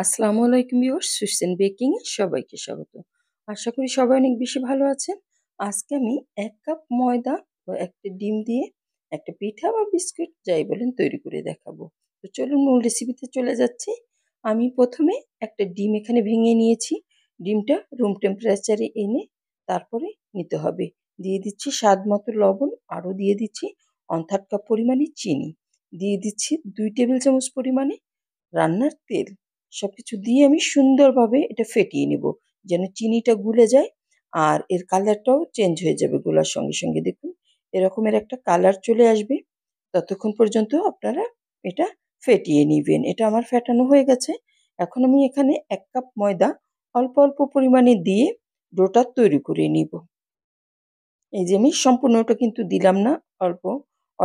আসসালামু আলাইকুম ভিউয়ার্স সুসেন বেকিংয়ে সবাইকে স্বাগত আশা করি সবাই অনেক বেশি ভালো আছেন আজকে আমি এক কাপ ময়দা বা একটা ডিম দিয়ে একটা পিঠা বা বিস্কুট যাই বলেন তৈরি করে দেখাবো তো চলুন মূল রেসিপিতে চলে যাচ্ছি আমি প্রথমে একটা ডিম এখানে ভেঙে নিয়েছি ডিমটা রুম টেম্পারেচারে এনে তারপরে নিতে হবে দিয়ে দিচ্ছি স্বাদ মতো লবণ আরও দিয়ে দিচ্ছি অন কাপ পরিমাণে চিনি দিয়ে দিচ্ছি দুই টেবিল চামচ পরিমাণে রান্নার তেল সব কিছু দিয়ে আমি সুন্দরভাবে এটা ফেটিয়ে নেব যেন চিনিটা গুলে যায় আর এর কালারটাও চেঞ্জ হয়ে যাবে গুলার সঙ্গে সঙ্গে দেখুন এরকমের একটা কালার চলে আসবে ততক্ষণ পর্যন্ত আপনারা এটা ফেটিয়ে নেবেন এটা আমার ফেটানো হয়ে গেছে এখন আমি এখানে এক কাপ ময়দা অল্প অল্প পরিমাণে দিয়ে ডোটা তৈরি করে নিব এই যে আমি সম্পূর্ণটা কিন্তু দিলাম না অল্প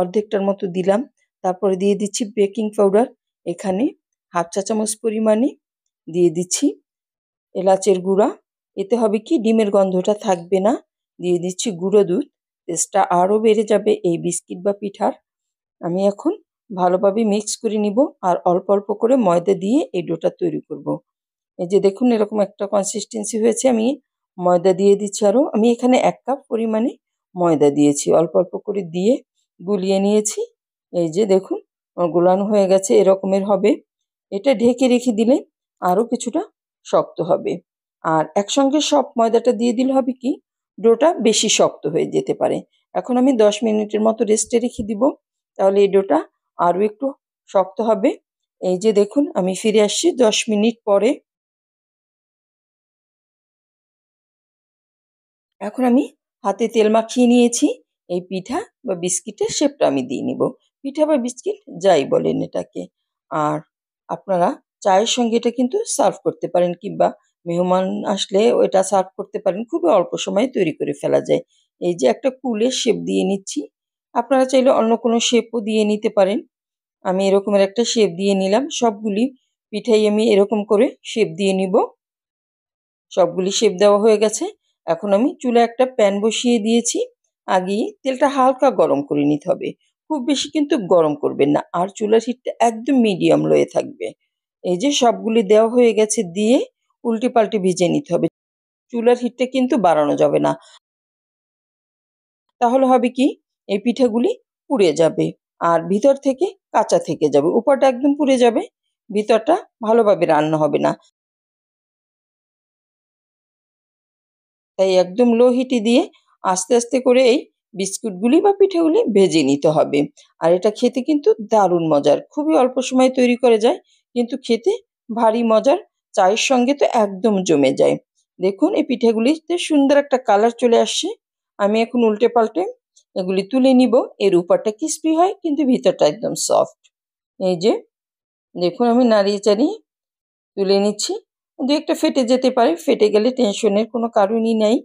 অর্ধেকটার মতো দিলাম তারপরে দিয়ে দিচ্ছি বেকিং পাউডার এখানে হাফ চা চামচ পরিমাণে দিয়ে দিচ্ছি এলাচের গুঁড়া এতে হবে কি ডিমের গন্ধটা থাকবে না দিয়ে দিচ্ছি গুঁড়ো দুধ টেস্টটা আরও বেড়ে যাবে এই বিস্কিট বা পিঠার আমি এখন ভালোভাবে মিক্স করে নিব আর অল্প অল্প করে ময়দা দিয়ে এই ডোটা তৈরি করব। এই যে দেখুন এরকম একটা কনসিস্টেন্সি হয়েছে আমি ময়দা দিয়ে দিচ্ছি আরও আমি এখানে এক কাপ পরিমাণে ময়দা দিয়েছি অল্প অল্প করে দিয়ে গুলিয়ে নিয়েছি এই যে দেখুন গোলানো হয়ে গেছে এরকমের হবে এটা ঢেকে রেখে দিলে আরও কিছুটা শক্ত হবে আর একসঙ্গে সব ময়দাটা দিয়ে দিলে হবে কি ডোটা বেশি শক্ত হয়ে যেতে পারে এখন আমি দশ মিনিটের মতো রেস্টে রেখে দিব তাহলে এই ডোটা আরও একটু শক্ত হবে এই যে দেখুন আমি ফিরে আসছি দশ মিনিট পরে এখন আমি হাতে তেল মাখিয়ে নিয়েছি এই পিঠা বা বিস্কিটের শেপটা আমি দিয়ে নিব পিঠা বা বিস্কিট যাই বলেন এটাকে আর আপনারা চায়ের সঙ্গে এটা কিন্তু সার্ভ করতে পারেন কিংবা মেহমান আসলে ওটা সার্ভ করতে পারেন খুবই অল্প সময়ে তৈরি করে ফেলা যায় এই যে একটা কুলের শেপ দিয়ে নিচ্ছি আপনারা চাইলে অন্য কোনো শেপও দিয়ে নিতে পারেন আমি এরকমের একটা শেপ দিয়ে নিলাম সবগুলি পিঠাই আমি এরকম করে শেপ দিয়ে নিব সবগুলি শেপ দেওয়া হয়ে গেছে এখন আমি চুলে একটা প্যান বসিয়ে দিয়েছি আগে তেলটা হালকা গরম করে নিতে হবে খুব বেশি কিন্তু গরম করবেন না আর চুলার হিটটা একদম মিডিয়াম লোয়ে থাকবে এই যে সবগুলি দেওয়া হয়ে গেছে দিয়ে উল্টি পাল্টি ভিজে নিতে হবে চুলার হিটটা কিন্তু বাড়ানো যাবে না তাহলে হবে কি এই পিঠাগুলি পুড়ে যাবে আর ভিতর থেকে কাঁচা থেকে যাবে উপরটা একদম পুড়ে যাবে ভিতরটা ভালোভাবে রান্না হবে না তাই একদম লো হিটি দিয়ে আস্তে আস্তে করে এই বিস্কুটগুলি বা পিঠেগুলি ভেজে নিতে হবে আর এটা খেতে কিন্তু দারুণ মজার খুবই অল্প সময় তৈরি করে যায় কিন্তু খেতে ভারী মজার চায়ের সঙ্গে তো একদম জমে যায় দেখুন এই পিঠেগুলিতে সুন্দর একটা কালার চলে আসছে আমি এখন উল্টে পাল্টে এগুলি তুলে নিব এর উপরটা ক্রিস্পি হয় কিন্তু ভিতরটা একদম সফট এই যে দেখুন আমি নাড়িয়ে চাড়িয়ে তুলে নিচ্ছি দু একটা ফেটে যেতে পারে ফেটে গেলে টেনশনের কোনো কারণই নেই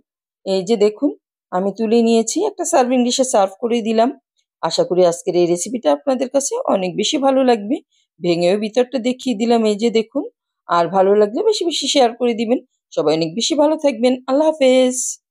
এই যে দেখুন আমি তুলে নিয়েছি একটা সার্ভিং ডিশে সার্ভ করে দিলাম আশা করি আজকের এই রেসিপিটা আপনাদের কাছে অনেক বেশি ভালো লাগবে ভেঙেও ভিতরটা দেখিয়ে দিলাম এই যে দেখুন আর ভালো লাগলে বেশি বেশি শেয়ার করে দিবেন সবাই অনেক বেশি ভালো থাকবেন আল্লাহ হাফেজ